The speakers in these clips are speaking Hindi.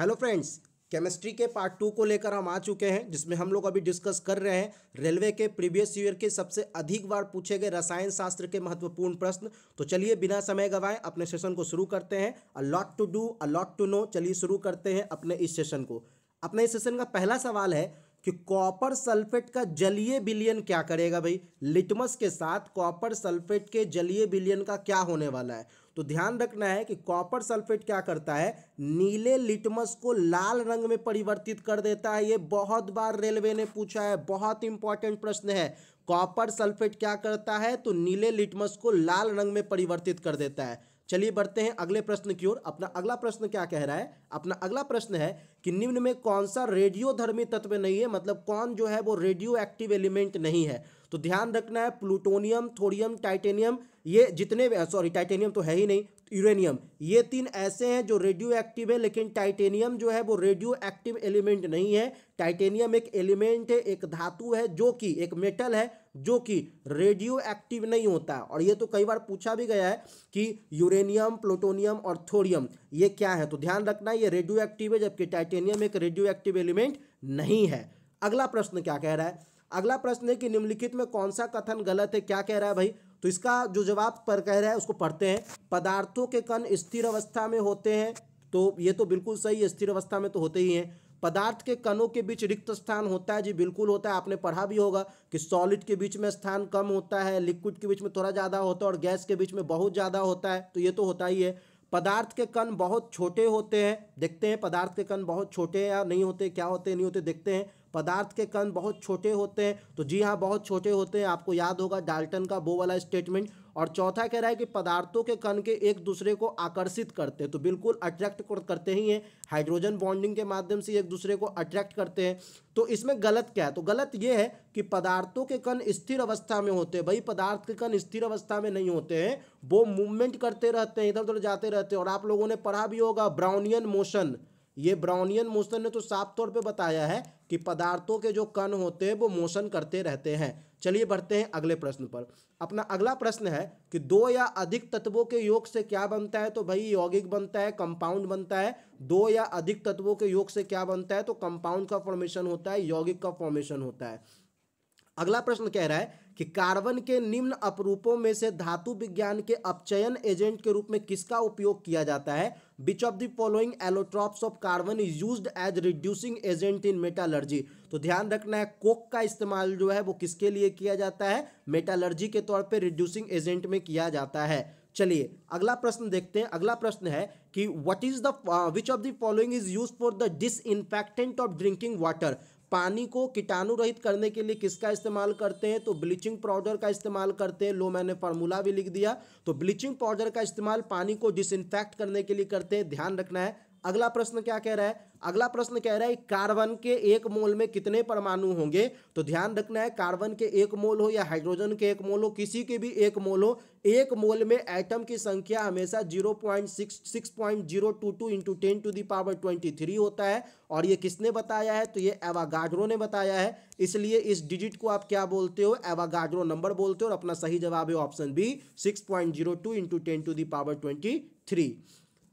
हेलो फ्रेंड्स केमिस्ट्री के पार्ट टू को लेकर हम आ चुके हैं जिसमें हम लोग अभी डिस्कस कर रहे हैं रेलवे के प्रीवियस ईयर के सबसे अधिक बार पूछे गए रसायन शास्त्र के महत्वपूर्ण प्रश्न तो चलिए बिना समय गवाए अपने सेशन को शुरू करते हैं a lot to do a lot to know चलिए शुरू करते हैं अपने इस सेशन को अपने इस सेशन का पहला सवाल है कि कॉपर सल्फेट का जलीय बिलियन क्या करेगा भाई लिटमस के साथ कॉपर सल्फेट के जलीय बिलियन का क्या होने वाला है तो ध्यान रखना है कि कॉपर सल्फेट क्या करता है नीले लिटमस को लाल रंग में परिवर्तित कर देता है ये बहुत बार रेलवे ने पूछा है बहुत इंपॉर्टेंट प्रश्न है कॉपर सल्फेट क्या करता है तो नीले लिटमस को लाल रंग में परिवर्तित कर देता है चलिए बढ़ते हैं अगले प्रश्न की ओर अपना अगला प्रश्न क्या कह रहा है अपना अगला प्रश्न है कि निम्न में कौन सा रेडियोधर्मी तत्व नहीं है मतलब कौन जो है वो रेडियो एक्टिव एलिमेंट नहीं है तो ध्यान रखना है प्लूटोनियम थोरियम टाइटेनियम ये जितने सॉरी टाइटेनियम तो है ही नहीं यूरेनियम ये तीन ऐसे हैं जो रेडियो एक्टिव है लेकिन टाइटेनियम जो है वो रेडियो एक्टिव एलिमेंट नहीं है टाइटेनियम एक एलिमेंट है एक धातु है जो कि एक मेटल है जो कि रेडियो एक्टिव नहीं होता और ये तो कई बार पूछा भी गया है कि यूरेनियम प्लूटोनियम और थोरियम ये क्या है तो ध्यान रखना ये रेडियो एक्टिव है जबकि टाइटेनियम एक रेडियो एक्टिव एलिमेंट नहीं है अगला प्रश्न क्या कह रहा है अगला प्रश्न है कि निम्नलिखित में कौन सा कथन गलत है क्या कह रहा है भाई तो इसका जो जवाब पर कह रहा है उसको पढ़ते हैं पदार्थों के कण स्थिर अवस्था में होते हैं तो ये तो बिल्कुल सही स्थिर अवस्था में तो होते ही हैं पदार्थ के कणों के बीच रिक्त स्थान होता है जी बिल्कुल होता है आपने पढ़ा भी होगा कि सॉलिड के बीच में स्थान कम होता है लिक्विड के बीच में थोड़ा ज़्यादा होता है और गैस के बीच में बहुत ज़्यादा होता है तो ये तो होता ही है पदार्थ के कण बहुत छोटे होते हैं देखते हैं पदार्थ के कण बहुत छोटे या नहीं होते क्या होते नहीं होते देखते हैं पदार्थ के कण बहुत छोटे होते हैं तो जी हाँ बहुत छोटे होते हैं आपको याद होगा डाल्टन का वो वाला स्टेटमेंट और चौथा कह रहा है कि पदार्थों के कण के एक दूसरे को आकर्षित करते हैं तो बिल्कुल अट्रैक्ट करते ही हैं हाइड्रोजन बॉन्डिंग के माध्यम से एक दूसरे को अट्रैक्ट करते हैं तो इसमें गलत क्या है तो गलत ये है कि पदार्थों के कण स्थिर अवस्था में होते हैं भाई पदार्थ के कण स्थिर अवस्था में नहीं होते हैं वो मूवमेंट करते रहते हैं इधर उधर जाते रहते हैं और आप लोगों ने पढ़ा भी होगा ब्राउनियन मोशन ये ब्राउनियन मोशन ने तो साफ तौर पे बताया है कि पदार्थों के जो कण होते हैं वो मोशन करते रहते हैं चलिए बढ़ते हैं अगले प्रश्न पर अपना अगला प्रश्न है कि दो या अधिक तत्वों के योग से क्या बनता है तो भाई यौगिक बनता है कंपाउंड बनता है दो या अधिक तत्वों के योग से क्या बनता है तो कंपाउंड का फॉर्मेशन होता है यौगिक का फॉर्मेशन होता है अगला प्रश्न कह रहा है कि कार्बन के निम्न अपरूपों में से धातु विज्ञान के अपचयन एजेंट के रूप में किसका उपयोग किया जाता है which of the following allotropes of carbon is used as reducing agent in metallurgy तो ध्यान रखना है कोक का इस्तेमाल जो है वो किसके लिए किया जाता है मेटालर्जी के तौर पर रिड्यूसिंग एजेंट में किया जाता है चलिए अगला प्रश्न देखते हैं अगला प्रश्न है कि what is the which of the following is use for the dis of drinking water पानी को कीटाणु रहित करने के लिए किसका इस्तेमाल करते हैं तो ब्लीचिंग पाउडर का इस्तेमाल करते हैं लो मैंने फार्मूला भी लिख दिया तो ब्लीचिंग पाउडर का इस्तेमाल पानी को डिसइनफेक्ट करने के लिए करते हैं ध्यान रखना है अगला प्रश्न क्या कह रहा है अगला प्रश्न कह रहा है कार्बन के एक मोल में कितने परमाणु होंगे तो ध्यान रखना है कार्बन के एक मोल हो या हाइड्रोजन के एक मोल हो किसी के भी एक मोल हो एक मोल में एटम की संख्या हमेशा zero point six six point zero two two into ten to the power twenty three होता है और ये किसने बताया है तो ये एवागाड्रो ने बताया है इसलिए इस डिजिट को आप क्या बोलते हो एवागाड्रो नंबर बोलते हो और अपना सही जवाब है option B six point zero two into ten to the power twenty three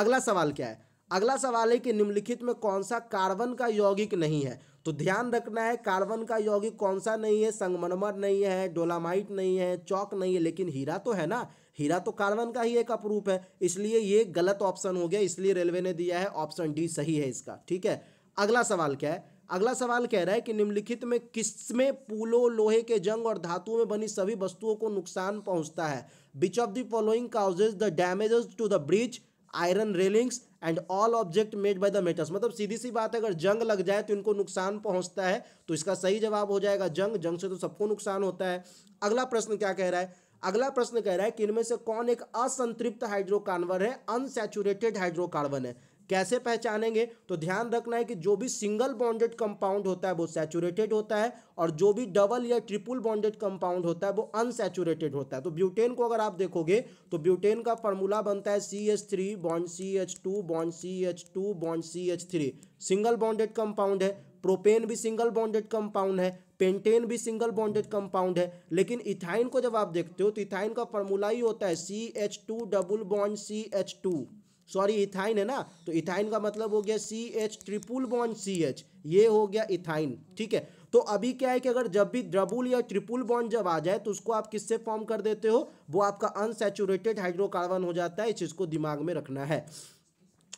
अगला सवाल क्या है अगला सवाल है कि निम्नलिखित में कौन सा कार्बन का यौगिक नहीं है तो ध्यान रखना है कार्बन का यौगिक कौन सा नहीं है संगमरमर नहीं है डोलामाइट नहीं है चौक नहीं है लेकिन हीरा तो है ना हीरा तो कार्बन का ही एक अपरूप है इसलिए ये गलत ऑप्शन हो गया इसलिए रेलवे ने दिया है ऑप्शन डी सही है इसका ठीक है अगला सवाल क्या है अगला सवाल कह रहा है कि निम्नलिखित में किसमें पुलों लोहे के जंग और धातुओं में बनी सभी वस्तुओं को नुकसान पहुंचता है which of the following causes the damage to the bridge iron railings and all object made by the metals मतलब सीधी सी बात है अगर जंग लग जाए तो इनको नुकसान पहुंचता है तो इसका सही जवाब हो जाएगा जंग जंग से तो सबको नुकसान होता है अगला प्रश्न क्या कह रहा है अगला प्रश्न कह रहा है कि इनमें से कौन एक असंतृप्त हाइड्रोकार्बन है अनसेचुरेटेड हाइड्रोकार्बन है कैसे पहचानेंगे तो ध्यान रखना है कि जो भी सिंगल बॉन्डेड कंपाउंड होता है वो सैचुरेटेड होता है और जो भी डबल या ट्रिपल बॉन्डेड कंपाउंड होता है वो अनसेचुरेटेड होता है तो ब्यूटेन को अगर आप देखोगे तो ब्यूटेन का फॉर्मूला बनता है C H three bond C H two bond C H two bond C H three single bonded compound है प्रोपेन भी सिंगल बॉन्डेड कंपाउंड है पेंटेन भी सिंगल बॉन्डेड कंपाउंड है लेकिन इथाइन को जब आप देखते हो तो इथाइन का फॉर्मूला ही होता है C H two double bond C H two sorry ethyne है ना तो इथाइन का मतलब हो गया C H triple bond C H ये हो गया इथाइन ठीक है तो अभी क्या है कि अगर जब भी ड्रबुल या ट्रिपुल बॉन्ड जब आ जाए तो उसको आप किससे फॉर्म कर देते हो वो आपका अनसेचुरेटेड हाइड्रोकार्बन हो जाता है इस चीज़ को दिमाग में रखना है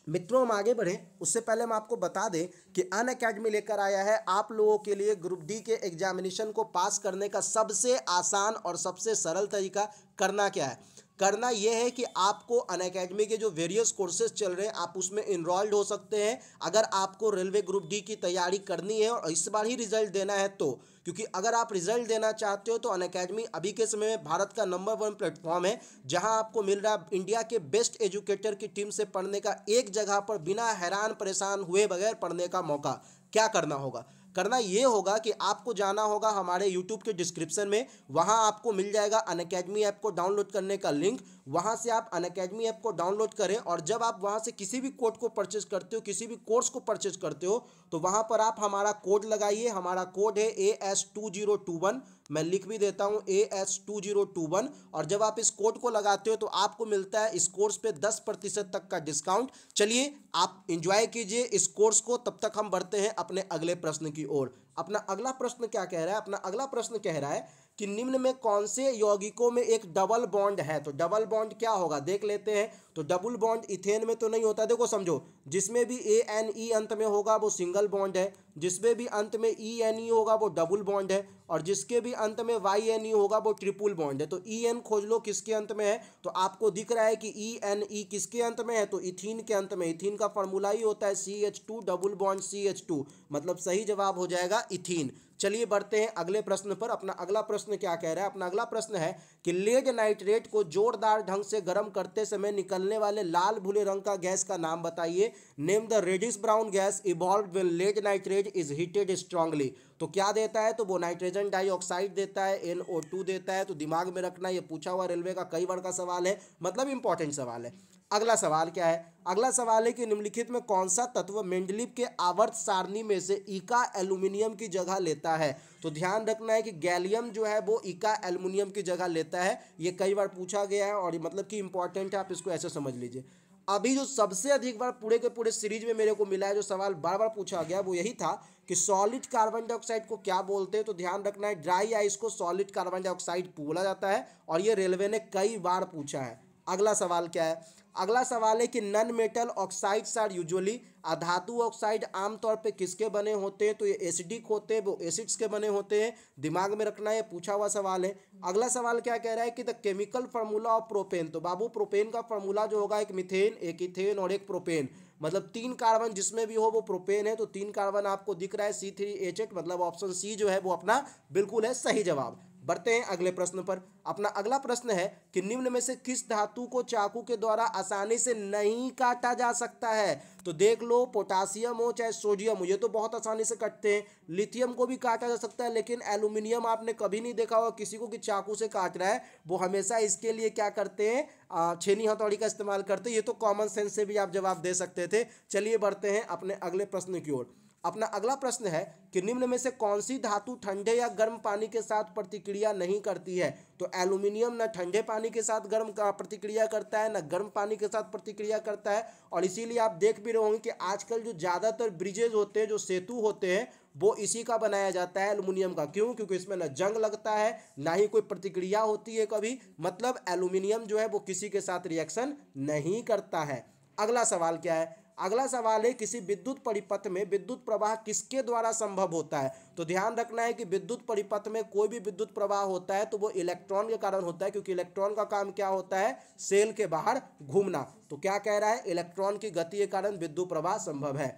मित्रों हम आगे बढ़ें उससे पहले हम आपको बता दें कि अन अकेडमी लेकर आया है आप लोगों के लिए ग्रुप डी के एग्जामिनेशन को पास करने का सबसे आसान और सबसे सरल तरीका करना क्या है करना यह है कि आपको अन अकेडमी के जो वेरियस कोर्सेज चल रहे हैं आप उसमें इनरोल्ड हो सकते हैं अगर आपको रेलवे ग्रुप डी की तैयारी करनी है और इस बार ही रिजल्ट देना है तो क्योंकि अगर आप रिजल्ट देना चाहते हो तो अन अभी के समय में भारत का नंबर वन प्लेटफॉर्म है जहां आपको मिल रहा है इंडिया के बेस्ट एजुकेटर की टीम से पढ़ने का एक जगह पर बिना हैरान परेशान हुए बगैर पढ़ने का मौका क्या करना होगा करना ये होगा कि आपको जाना होगा हमारे यूट्यूब के डिस्क्रिप्शन में वहाँ आपको मिल जाएगा अन ऐप को डाउनलोड करने का लिंक वहाँ से आप अन अकेडमी ऐप को डाउनलोड करें और जब आप वहाँ से किसी भी कोड को परचेज करते हो किसी भी कोर्स को परचेज करते हो तो वहाँ पर आप हमारा कोड लगाइए हमारा कोड है A S two zero two one मैं लिख भी देता हूँ A S two zero two one और जब आप इस कोड को लगाते हो तो आपको मिलता है इस कोर्स पे दस प्रतिशत तक का डिस्काउंट चलिए आप इंजॉय कीजिए इस कोर्स को तब तक हम बढ़ते हैं अपने अगले प्रश्न की ओर अपना अगला प्रश्न क्या कह रहा है अपना अगला प्रश्न कह रहा है कि निम्न में कौन से यौगिकों में एक डबल बॉन्ड है तो डबल बॉन्ड क्या होगा देख लेते हैं तो डबल बॉन्ड इथेन में तो नहीं होता देखो समझो जिसमें भी ए एन ई अंत में होगा वो सिंगल बॉन्ड है जिसमें भी अंत में ई एन ई होगा वो डबल बॉन्ड है और जिसके भी अंत में वाई एन ई होगा वो ट्रिपुल बॉन्ड है तो ई e एन खोज लो किसके अंत में है तो आपको दिख रहा है कि ई एन ई किसके अंत में है तो इथिन के अंत में इथिन का फॉर्मूला ही होता है C H two double bond C H two मतलब सही जवाब हो जाएगा इथिन चलिए बढ़ते हैं अगले प्रश्न पर अपना अगला प्रश्न क्या कह रहा है अपना अगला प्रश्न है कि लेड नाइट्रेट को जोरदार ढंग से गर्म करते समय निकलने वाले लाल भूले रंग का गैस का नाम बताइए name the reddish brown gas evolve lead nitrate is heated strongly तो क्या देता है तो वो नाइट्रोजन डाइऑक्साइड देता है एन ओ टू देता है तो दिमाग में रखना ये पूछा हुआ रेलवे का कई बार का सवाल है मतलब इंपॉर्टेंट सवाल है अगला सवाल क्या है अगला सवाल है कि निम्नलिखित में कौन सा तत्व मेंडलिप के आवर्त सारणी में से इका एल्यूमिनियम की जगह लेता है तो ध्यान रखना है कि गैलियम जो है वो इका एल्यूमिनियम की जगह लेता है ये कई बार पूछा गया है और मतलब कि इंपॉर्टेंट है आप इसको ऐसे समझ लीजिए अभी जो सबसे अधिक बार पूरे के पूरे सीरीज में मेरे को मिला है जो सवाल बार बार पूछा गया वो यही था कि सॉलिड कार्बन डाइऑक्साइड को क्या बोलते हैं तो ध्यान रखना है ड्राई आइस को सॉलिड कार्बन डाइऑक्साइड बोला जाता है और ये रेलवे ने कई बार पूछा है अगला सवाल क्या है अगला सवाल है कि non metal oxides are usually अधातु ऑक्साइड आमतौर पे किसके बने होते हैं तो ये एसिडिक होते हैं वो एसिड्स के बने होते हैं दिमाग में रखना है पूछा हुआ सवाल है अगला सवाल क्या कह रहा है कि the chemical formula of propane तो बाबू प्रोपेन का फार्मूला जो होगा एक मिथेन एक इथेन और एक प्रोपेन मतलब तीन कार्बन जिसमें भी हो वो प्रोपेन है तो तीन कार्बन आपको दिख रहा है सी थ्री एच एट मतलब ऑप्शन सी जो है वो अपना बिल्कुल है सही जवाब बढ़ते हैं अगले प्रश्न पर अपना अगला प्रश्न है कि निम्न में से किस धातु को चाकू के द्वारा आसानी से नहीं काटा जा सकता है तो देख लो पोटासियम हो चाहे सोडियम हो ये तो बहुत आसानी से कटते हैं लिथियम को भी काटा जा सकता है लेकिन एल्यूमिनियम आपने कभी नहीं देखा होगा किसी को कि चाकू से काट रहा है वो हमेशा इसके लिए क्या करते हैं छेनी हथौड़ी का इस्तेमाल करते ये तो कॉमन सेंस से भी आप जवाब दे सकते थे चलिए बढ़ते हैं अपने अगले प्रश्न की ओर अपना अगला प्रश्न है कि निम्न में से कौन सी धातु ठंडे या गर्म पानी के साथ प्रतिक्रिया नहीं करती है तो एल्यूमिनियम न ठंडे पानी के साथ गर्म प्रतिक्रिया करता है न गर्म पानी के साथ प्रतिक्रिया करता है और इसीलिए आप देख भी रहे होंगे कि आजकल जो ज़्यादातर ब्रिजेज होते हैं जो सेतु होते हैं वो इसी का बनाया जाता है एलुमिनियम का क्यों क्योंकि इसमें ना जंग लगता है ना ही कोई प्रतिक्रिया होती है कभी मतलब एलुमिनियम जो है वो किसी के साथ रिएक्शन नहीं करता है अगला सवाल क्या है अगला सवाल है किसी विद्युत परिपथ में विद्युत प्रवाह किसके द्वारा संभव होता है तो ध्यान रखना है कि विद्युत परिपथ में कोई भी विद्युत प्रवाह होता है तो वो इलेक्ट्रॉन के कारण होता है क्योंकि इलेक्ट्रॉन का काम क्या होता है सेल के बाहर घूमना तो क्या कह रहा है इलेक्ट्रॉन की गति के कारण विद्युत प्रवाह संभव है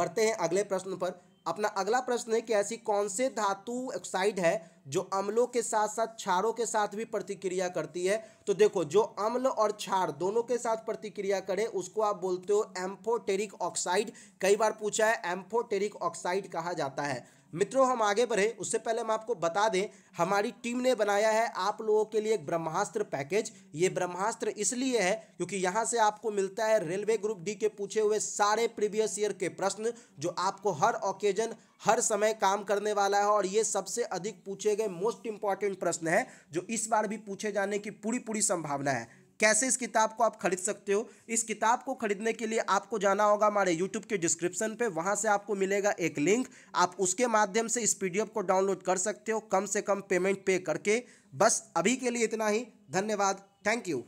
बढ़ते हैं अगले प्रश्न पर अपना अगला प्रश्न है कि ऐसी कौन से धातु ऑक्साइड है जो अम्लों के साथ साथ क्षारों के साथ भी प्रतिक्रिया करती है तो देखो जो अम्ल और क्षार दोनों के साथ प्रतिक्रिया करे उसको आप बोलते हो एम्फोटेरिक ऑक्साइड कई बार पूछा है एम्फोटेरिक ऑक्साइड कहा जाता है मित्रों हम आगे बढ़े उससे पहले हम आपको बता दें हमारी टीम ने बनाया है आप लोगों के लिए एक ब्रह्मास्त्र पैकेज ये ब्रह्मास्त्र इसलिए है क्योंकि यहाँ से आपको मिलता है रेलवे ग्रुप डी के पूछे हुए सारे प्रीवियस ईयर के प्रश्न जो आपको हर ओकेजन हर समय काम करने वाला है और ये सबसे अधिक पूछे गए मोस्ट इंपॉर्टेंट प्रश्न है जो इस बार भी पूछे जाने की पूरी पूरी संभावना है कैसे इस किताब को आप खरीद सकते हो इस किताब को खरीदने के लिए आपको जाना होगा हमारे यूट्यूब के डिस्क्रिप्शन पे वहाँ से आपको मिलेगा एक लिंक आप उसके माध्यम से इस पीडीएफ को डाउनलोड कर सकते हो कम से कम पेमेंट पे करके बस अभी के लिए इतना ही धन्यवाद थैंक यू